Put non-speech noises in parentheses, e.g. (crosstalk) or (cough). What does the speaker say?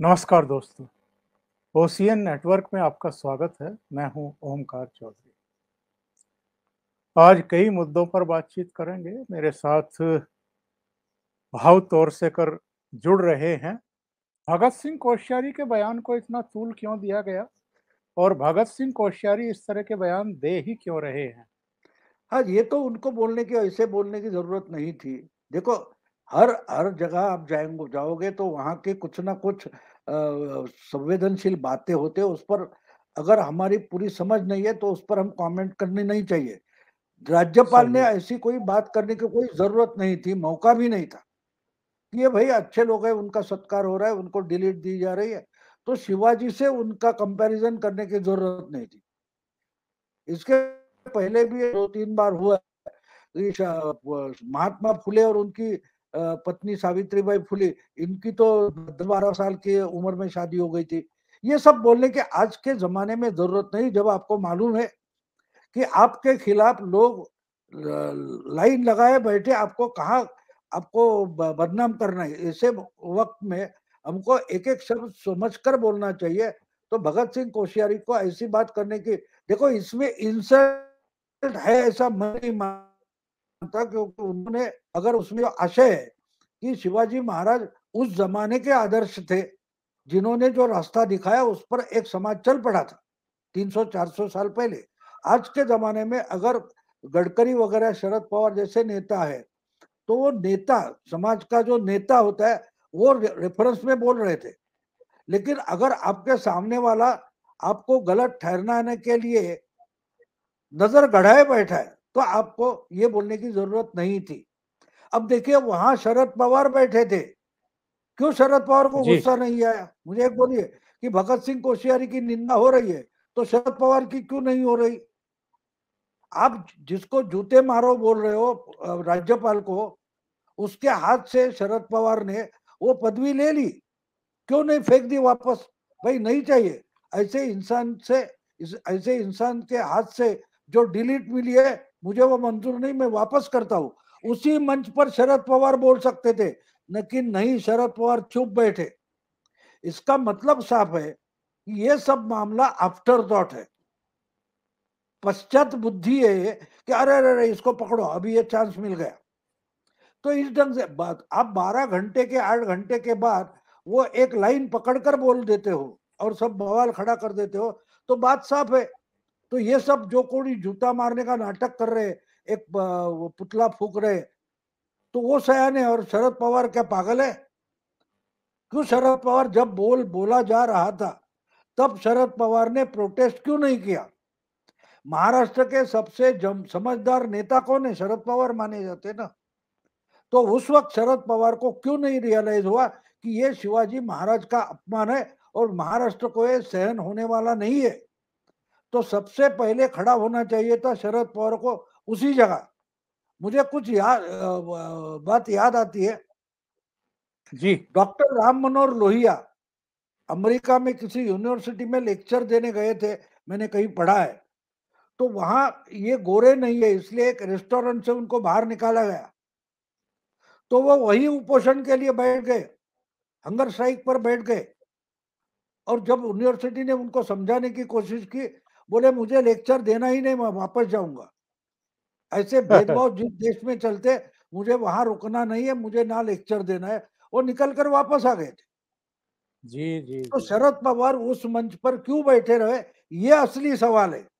नमस्कार दोस्तों OCN network में आपका स्वागत है मैं हूं ओमकार चौधरी आज कई मुद्दों पर बातचीत करेंगे मेरे साथ भाव तौर से कर जुड़ रहे हैं भगत सिंह कोश्यारी के बयान को इतना तूल क्यों दिया गया और भगत सिंह कोश्यारी इस तरह के बयान दे ही क्यों रहे हैं हाँ ये तो उनको बोलने की ऐसे बोलने की जरूरत नहीं थी देखो हर हर जगह आप जाएंगे जाओगे तो वहाँ के कुछ ना कुछ संवेदनशील बातें होते उस पर अगर हमारी पूरी समझ नहीं है तो उस पर हम कमेंट करनी नहीं चाहिए राज्यपाल ने ऐसी कोई बात करने की कोई जरूरत नहीं थी मौका भी नहीं था कि ये भाई अच्छे लोग हैं उनका सत्कार हो रहा है उनको डिलीट दी जा रही है तो शिवाजी से उनका कंपैरिजन करने की जरूरत नहीं थी इसके पहले भी दो तीन बार हुआ महात्मा फुले और उनकी पत्नी सावित्रीबाई फुले इनकी तो दस बारह साल की उम्र में शादी हो गई थी ये सब बोलने के आज के जमाने में जरूरत नहीं जब आपको मालूम है कि आपके खिलाफ लोग लाइन लगाए बैठे आपको कहा आपको बदनाम करना है ऐसे वक्त में हमको एक एक शब्द समझ कर बोलना चाहिए तो भगत सिंह कोशियारी को ऐसी बात करने की देखो इसमें इंसल्ट है ऐसा मैं नहीं मानता क्योंकि उन्होंने अगर उसमें आशय है कि शिवाजी महाराज उस जमाने के आदर्श थे जिन्होंने जो रास्ता दिखाया उस पर एक समाज चल पड़ा था 300-400 साल पहले आज के जमाने में अगर गडकरी वगैरह शरद पवार जैसे नेता है तो वो नेता समाज का जो नेता होता है वो रेफरेंस में बोल रहे थे लेकिन अगर आपके सामने वाला आपको गलत ठहराने के लिए नजर गढ़ाए बैठा है तो आपको ये बोलने की जरूरत नहीं थी अब देखिए वहां शरद पवार बैठे थे क्यों शरद पवार को गुस्सा नहीं आया मुझे एक बोलिए कि भगत सिंह कोशियारी की निंदा हो रही है तो शरद पवार की क्यों नहीं हो रही आप जिसको जूते मारो बोल रहे हो राज्यपाल को उसके हाथ से शरद पवार ने वो पदवी ले ली क्यों नहीं फेंक दी वापस भाई नहीं चाहिए ऐसे इंसान से ऐसे इंसान के हाथ से जो डिलीट मिली है मुझे वो मंजूर नहीं मैं वापस करता हूँ उसी मंच पर शरद पवार बोल सकते थे लेकिन नहीं शरद पवार चुप बैठे इसका मतलब साफ है कि ये सब मामला आफ्टर थॉट है पश्चात बुद्धि है कि अरे अरे अरे इसको पकड़ो अभी ये चांस मिल गया तो इस ढंग से बात आप बारह घंटे के आठ घंटे के बाद वो एक लाइन पकड़कर बोल देते हो और सब बवाल खड़ा कर देते हो तो बात साफ है तो ये सब जो कोई जूता मारने का नाटक कर रहे हैं एक पुतला फूक रहे तो वो सया सयाने और शरद पवार क्या पागल है क्यों शरद पवार जब बोल बोला जा रहा था तब शरद पवार ने प्रोटेस्ट क्यों नहीं किया महाराष्ट्र के सबसे जम, समझदार नेता कौन है शरद पवार माने जाते ना तो उस वक्त शरद पवार को क्यों नहीं रियलाइज हुआ कि ये शिवाजी महाराज का अपमान है और महाराष्ट्र को ये सहन होने वाला नहीं है तो सबसे पहले खड़ा होना चाहिए था शरद पवार को उसी जगह मुझे कुछ याद बात याद आती है जी डॉक्टर राम मनोहर लोहिया अमेरिका में किसी यूनिवर्सिटी में लेक्चर देने गए थे मैंने कहीं पढ़ा है तो वहां ये गोरे नहीं है इसलिए एक रेस्टोरेंट से उनको बाहर निकाला गया तो वो वही उपोषण के लिए बैठ गए हंगर स्ट्राइक पर बैठ गए और जब यूनिवर्सिटी ने उनको समझाने की कोशिश की बोले मुझे लेक्चर देना ही नहीं मैं वापस जाऊंगा ऐसे (laughs) हाँ, भेदभाव जिस देश में चलते मुझे वहां रुकना नहीं है मुझे ना लेक्चर देना है वो निकल कर वापस आ गए थे जी जी तो शरद पवार उस मंच पर क्यों बैठे रहे ये असली सवाल है